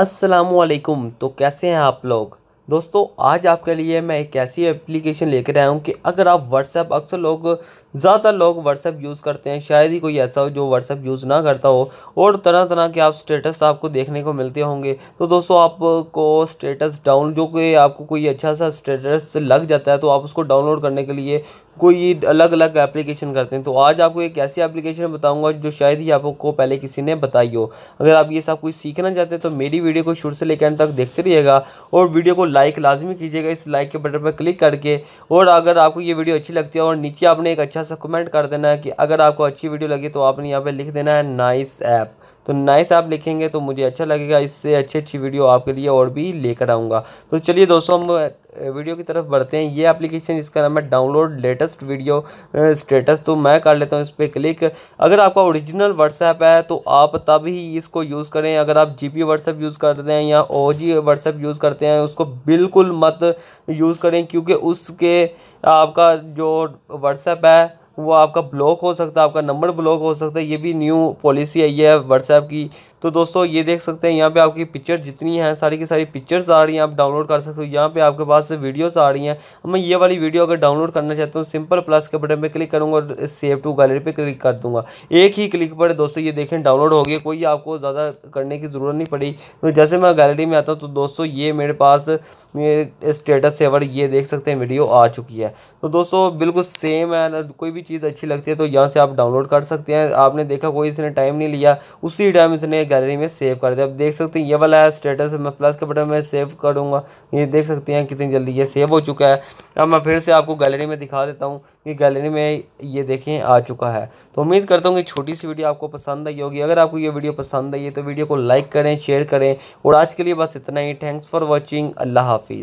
असलकुम तो कैसे हैं आप लोग दोस्तों आज आपके लिए मैं एक ऐसी एप्लीकेशन लेकर आया हूँ कि अगर आप व्हाट्सअप अक्सर लोग ज़्यादातर लोग व्हाट्सएप यूज़ करते हैं शायद ही कोई ऐसा हो जो व्हाट्सएप यूज़ ना करता हो और तरह तरह के आप स्टेटस आपको देखने को मिलते होंगे तो दोस्तों आपको स्टेटस डाउन जो कि आपको कोई अच्छा सा स्टेटस लग जाता है तो आप उसको डाउनलोड करने के लिए कोई ये अलग अलग एप्लीकेशन करते हैं तो आज आपको एक ऐसी एप्लीकेशन बताऊंगा जो शायद ही आपको पहले किसी ने बताई हो अगर आप ये सब कुछ सीखना चाहते हैं तो मेरी वीडियो को शुरू से लेकर अंत तक देखते रहिएगा और वीडियो को लाइक लाजमी कीजिएगा इस लाइक के बटन पर क्लिक करके और अगर आपको ये वीडियो अच्छी लगती है और नीचे आपने एक अच्छा सा कमेंट कर देना है कि अगर आपको अच्छी वीडियो लगी तो आपने यहाँ पर लिख देना है नाइस ऐप तो नाइस आप लिखेंगे तो मुझे अच्छा लगेगा इससे अच्छी अच्छी वीडियो आपके लिए और भी लेकर आऊँगा तो चलिए दोस्तों हम वीडियो की तरफ बढ़ते हैं ये एप्लीकेशन जिसका नाम है डाउनलोड लेटेस्ट वीडियो स्टेटस तो मैं कर लेता हूँ इस पर क्लिक अगर आपका ओरिजिनल व्हाट्सएप है तो आप तब ही इसको यूज़ करें अगर आप जी पी व्हाट्सएप यूज़ करते हैं या ओ जी व्हाट्सएप यूज़ करते हैं उसको बिल्कुल मत यूज़ करें क्योंकि उसके आपका जो व्हाट्सएप है वो आपका ब्लॉक हो सकता है आपका नंबर ब्लॉक हो सकता है ये भी न्यू पॉलिसी आई है व्हाट्सएप की तो दोस्तों ये देख सकते हैं यहाँ पे आपकी पिक्चर जितनी है सारी की सारी पिक्चर्स आ रही हैं आप डाउनलोड कर सकते हो यहाँ पे आपके पास वीडियोस आ रही हैं मैं ये वाली वीडियो अगर डाउनलोड करना चाहता हूँ सिंपल प्लस के बटन पे क्लिक करूँगा और सेव टू गैलरी पे क्लिक कर दूँगा एक ही क्लिक पर दोस्तों ये देखें डाउनलोड हो गया कोई आपको ज़्यादा करने की ज़रूरत नहीं पड़ी तो जैसे मैं गैलरी में आता हूँ तो दोस्तों ये मेरे पास स्टेटस सेवर ये देख सकते हैं वीडियो आ चुकी है तो दोस्तों बिल्कुल सेम है कोई भी चीज़ अच्छी लगती है तो यहाँ से आप डाउनलोड कर सकते हैं आपने देखा कोई इसने टाइम नहीं लिया उसी टाइम इसने गैलरी में सेव कर दे अब देख सकते हैं ये वाला है स्टेटस मैं प्लस के बटन में सेव करूँगा ये देख सकते हैं कितनी जल्दी ये सेव हो चुका है अब मैं फिर से आपको गैलरी में दिखा देता हूँ कि गैलरी में ये देखें आ चुका है तो उम्मीद करता हूँ कि छोटी सी वीडियो आपको पसंद आई होगी अगर आपको ये वीडियो पसंद आई है तो वीडियो को लाइक करें शेयर करें और आज के लिए बस इतना ही थैंक्स फॉर वॉचिंग अल्लाह हाफिज़